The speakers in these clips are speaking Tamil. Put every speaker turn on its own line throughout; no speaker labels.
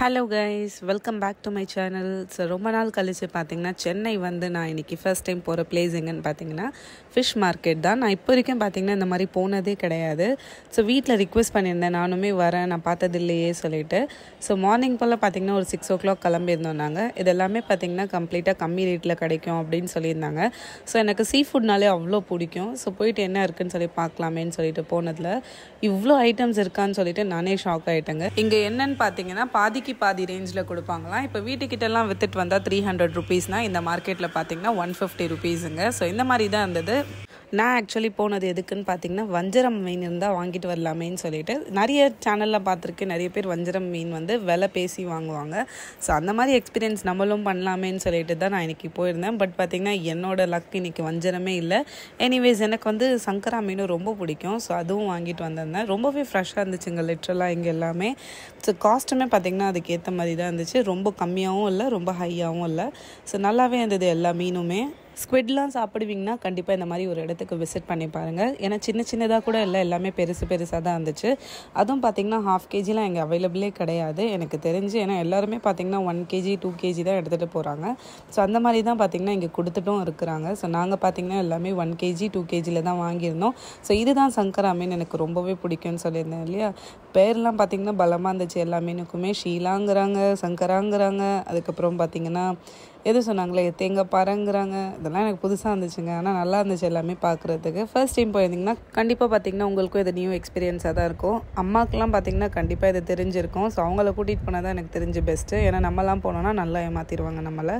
hello guys welcome back to my channel so ரொம்ப நாள் கழித்து பார்த்தீங்கன்னா சென்னை வந்து நான் இன்றைக்கி ஃபர்ஸ்ட் டைம் போகிற பிளேஸ் எங்கன்னு பார்த்தீங்கன்னா ஃபிஷ் மார்க்கெட் தான் நான் இப்போ வரைக்கும் பார்த்தீங்கன்னா இந்த மாதிரி போனதே கிடையாது ஸோ வீட்டில் ரிக்வெஸ்ட் பண்ணியிருந்தேன் நானுமே வரேன் நான் பார்த்தது இல்லையே சொல்லிவிட்டு ஸோ மார்னிங் போல் பார்த்தீங்கன்னா ஒரு சிக்ஸ் ஓ கிளாக் கிளம்பியிருந்தோம் நாங்கள் இது எல்லாமே பார்த்தீங்கன்னா கம்ப்ளீட்டாக கம்மி ரேட்டில் கிடைக்கும் அப்படின்னு சொல்லியிருந்தாங்க ஸோ எனக்கு சீ ஃபுட்னாலே அவ்வளோ பிடிக்கும் ஸோ போயிட்டு என்ன இருக்குன்னு சொல்லி பார்க்கலாமேன்னு சொல்லிட்டு போனதில் இவ்வளோ ஐட்டம்ஸ் இருக்கான்னு சொல்லிட்டு நானே ஷாக் ஆகிட்டேங்க இங்கே என்னன்னு பார்த்தீங்கன்னா பாதி பாதிக்கு பாதி ரேஞ்சில் கொடுப்பாங்களாம் இப்போ எல்லாம் வித்துட்டு வந்தால் த்ரீ ஹண்ட்ரட் ருபீஸ்னால் இந்த மார்க்கெட்டில் பார்த்தீங்கன்னா ஒன் ஃபிஃப்டி ருபீஸுங்க ஸோ இந்த மாதிரி தான் இருந்தது நான் ஆக்சுவலி போனது எதுக்குன்னு பார்த்தீங்கன்னா வஞ்சரம் மீன் இருந்தால் வாங்கிட்டு வரலாமேன்னு சொல்லிட்டு நிறைய சேனலில் பார்த்துருக்கேன் நிறைய பேர் வஞ்சரம் மீன் வந்து விலை பேசி வாங்குவாங்க ஸோ அந்த மாதிரி எக்ஸ்பீரியன்ஸ் நம்மளும் பண்ணலாமேன்னு சொல்லிட்டு தான் நான் இன்றைக்கி போயிருந்தேன் பட் பார்த்திங்கன்னா என்னோடய லக் இன்றைக்கி வஞ்சரமே இல்லை எனிவேஸ் எனக்கு வந்து சங்கரா மீனும் ரொம்ப பிடிக்கும் ஸோ அதுவும் வாங்கிட்டு வந்திருந்தேன் ரொம்பவே ஃப்ரெஷ்ஷாக இருந்துச்சுங்க லிட்ரலாக இங்கே எல்லாமே ஸோ காஸ்ட்டுமே பார்த்திங்கன்னா அதுக்கு ஏற்ற மாதிரி தான் இருந்துச்சு ரொம்ப கம்மியாகவும் இல்லை ரொம்ப ஹையாகவும் இல்லை ஸோ நல்லாவே இருந்தது எல்லா மீனுமே ஸ்குவிட்லாம் சாப்பிடுவீங்கன்னா கண்டிப்பாக இந்த மாதிரி ஒரு இடத்துக்கு விசிட் பண்ணி பாருங்கள் ஏன்னா சின்ன சின்னதாக கூட இல்லை எல்லாமே பெருசு பெருசாக தான் இருந்துச்சு அதுவும் பார்த்திங்கன்னா ஹாஃப் கேஜிலாம் எங்கள் அவைலபிளே கிடையாது எனக்கு தெரிஞ்சு ஏன்னா எல்லாருமே பார்த்திங்கன்னா ஒன் கேஜி டூ கேஜி தான் எடுத்துகிட்டு போகிறாங்க ஸோ அந்த மாதிரி தான் பார்த்திங்கன்னா இங்கே கொடுத்துட்டும் இருக்கிறாங்க ஸோ நாங்கள் பார்த்திங்கன்னா எல்லாமே ஒன் கேஜி டூ கேஜியில் தான் வாங்கியிருந்தோம் ஸோ இதுதான் சங்கரா மீன் எனக்கு ரொம்பவே பிடிக்கும்னு சொல்லியிருந்தேன் இல்லையா பேர்லாம் பார்த்திங்கன்னா பலமாக இருந்துச்சு எல்லா மீனுக்குமே ஷீலாங்கிறாங்க சங்கராங்கிறாங்க அதுக்கப்புறம் பார்த்திங்கன்னா எது சொன்னாங்களே தேங்காய் பாருங்கிறாங்க அதெல்லாம் எனக்கு புதுசாக இருந்துச்சுங்க ஆனால் நல்லா இருந்துச்சு எல்லாமே பார்க்குறதுக்கு ஃபர்ஸ்ட் டைம் போயிருந்தீங்கன்னா கண்டிப்பாக பார்த்தீங்கன்னா உங்களுக்கும் இது நியூ எக்ஸ்பீரியன்ஸாக தான் இருக்கும் அம்மாக்கெல்லாம் பார்த்தீங்கன்னா கண்டிப்பாக இது தெரிஞ்சிருக்கும் ஸோ அவங்கள கூட்டிகிட்டு போனால் தான் எனக்கு தெரிஞ்சு பெஸ்ட்டு ஏன்னா நம்மலாம் போனோன்னா நல்லா ஏமாற்றிடுவாங்க நம்மளை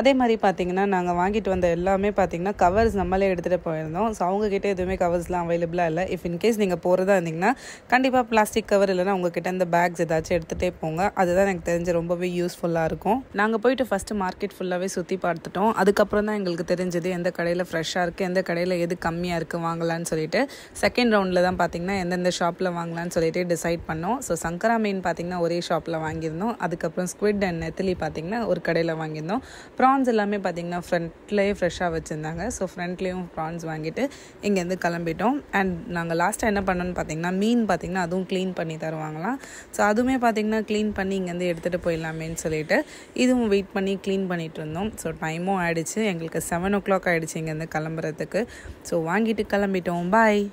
அதே மாதிரி பார்த்தீங்கன்னா நாங்கள் வாங்கிட்டு வந்த எல்லாமே பார்த்தீங்கன்னா கவர்ஸ் நம்மளே எடுத்துகிட்டு போயிருந்தோம் ஸோ அவங்கக்கிட்ட எதுவுமே கவர்ஸ்லாம் அவைலபிளாக இல்லை இஃப் இன்கேஸ் நீங்கள் போகிறதா இருந்தீங்கன்னா கண்டிப்பாக பிளாஸ்டிக் கவர் இல்லைனா உங்ககிட்ட இந்த பேக்ஸ் ஏதாச்சும் எடுத்துகிட்டே போங்க அதுதான் எனக்கு தெரிஞ்சு ரொம்பவே யூஸ்ஃபுல்லாக இருக்கும் நாங்கள் போயிட்டு ஃபஸ்ட்டு மார்க்கெட் ஃபுல்லாகவே சுற்றி பார்த்துட்டோம் அதுக்கப்புறம் தான் எங்களுக்கு உங்களுக்கு தெரிஞ்சது எந்த கடையில் ஃப்ரெஷ்ஷாக இருக்குது எந்த கடையில் எது கம்மியாக இருக்குது வாங்கலான்னு சொல்லிட்டு செகண்ட் ரவுண்டில் தான் பார்த்திங்கன்னா எந்தெந்த ஷாப்பில் வாங்கலான்னு சொல்லிட்டு டிசைட் பண்ணோம் ஸோ சங்கரா மீன் பார்த்திங்கன்னா ஒரே ஷாப்பில் வாங்கியிருந்தோம் அதுக்கப்புறம் ஸ்குவிட் அண்ட் நெத்திலி பார்த்திங்கன்னா ஒரு கடையில் வாங்கியிருந்தோம் ப்ரான்ஸ் எல்லாமே பார்த்திங்கன்னா ஃப்ரண்ட்லேயே ஃப்ரெஷ்ஷாக வச்சுருந்தாங்க ஸோ ஃப்ரண்ட்லேயும் ப்ரான்ஸ் வாங்கிட்டு இங்கேருந்து கிளம்பிட்டோம் அண்ட் நாங்கள் லாஸ்ட்டாக என்ன பண்ணோன்னு பார்த்திங்கன்னா மீன் பார்த்திங்கன்னா அதுவும் க்ளீன் பண்ணி தருவாங்களாம் ஸோ அதுவுமே பார்த்திங்கன்னா க்ளீன் பண்ணி இங்கேருந்து எடுத்துகிட்டு போயிடலாமேன்னு சொல்லிட்டு இதுவும் வெயிட் பண்ணி க்ளீன் பண்ணிகிட்டு இருந்தோம் ஸோ டைமும் ஆகிடுச்சு எங்களுக்கு செவன் ஓ கிளாக் ஆகிடுச்சு இங்கேருந்து கிளம்புறதுக்கு ஸோ வாங்கிட்டு கிளம்பிட்டோம் பாய்